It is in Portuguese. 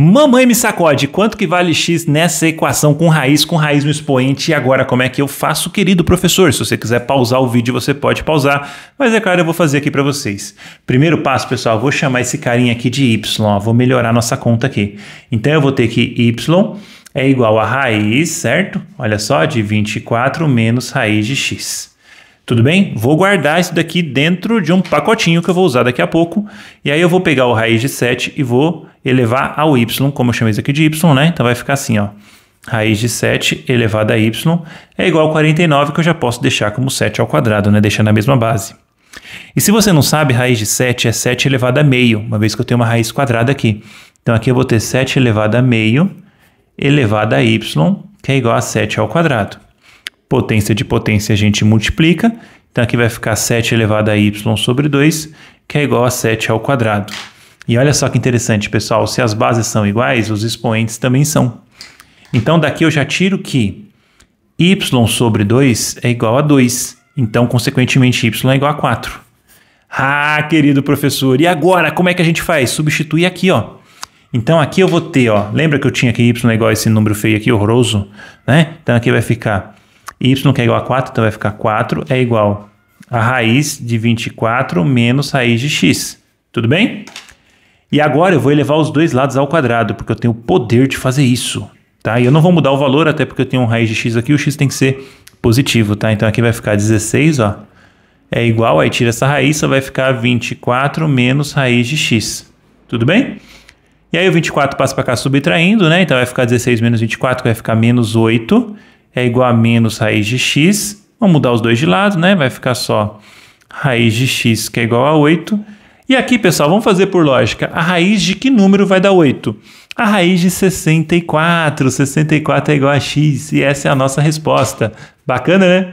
Mamãe me sacode, quanto que vale x nessa equação com raiz, com raiz no expoente? E agora como é que eu faço, querido professor? Se você quiser pausar o vídeo, você pode pausar, mas é claro, eu vou fazer aqui para vocês. Primeiro passo, pessoal, vou chamar esse carinha aqui de y, ó, vou melhorar nossa conta aqui. Então eu vou ter que y é igual a raiz, certo? Olha só, de 24 menos raiz de x. Tudo bem? Vou guardar isso daqui dentro de um pacotinho que eu vou usar daqui a pouco. E aí eu vou pegar o raiz de 7 e vou elevar ao y, como eu chamei isso aqui de y, né? Então vai ficar assim, ó. Raiz de 7 elevado a y é igual a 49, que eu já posso deixar como 7 ao quadrado, né? Deixando a mesma base. E se você não sabe, raiz de 7 é 7 elevado a meio, uma vez que eu tenho uma raiz quadrada aqui. Então aqui eu vou ter 7 elevado a meio elevado a y, que é igual a 7 ao quadrado potência de potência a gente multiplica, então aqui vai ficar 7 elevado a y sobre 2, que é igual a 7 ao quadrado. E olha só que interessante, pessoal, se as bases são iguais, os expoentes também são. Então daqui eu já tiro que y sobre 2 é igual a 2, então consequentemente y é igual a 4. Ah, querido professor, e agora como é que a gente faz? Substituir aqui, ó. Então aqui eu vou ter, ó, lembra que eu tinha que y é igual a esse número feio aqui, horroroso, né? Então aqui vai ficar y que é igual a 4, então vai ficar 4 é igual a raiz de 24 menos raiz de x. Tudo bem? E agora eu vou elevar os dois lados ao quadrado, porque eu tenho o poder de fazer isso. Tá? E eu não vou mudar o valor, até porque eu tenho um raiz de x aqui, o x tem que ser positivo. Tá? Então aqui vai ficar 16, ó, é igual, aí tira essa raiz, só vai ficar 24 menos raiz de x. Tudo bem? E aí o 24 passa para cá subtraindo, né? Então vai ficar 16 menos 24, que vai ficar menos 8 é igual a menos raiz de x. Vamos mudar os dois de lado, né? Vai ficar só raiz de x que é igual a 8. E aqui, pessoal, vamos fazer por lógica. A raiz de que número vai dar 8? A raiz de 64. 64 é igual a x. E essa é a nossa resposta. Bacana, né?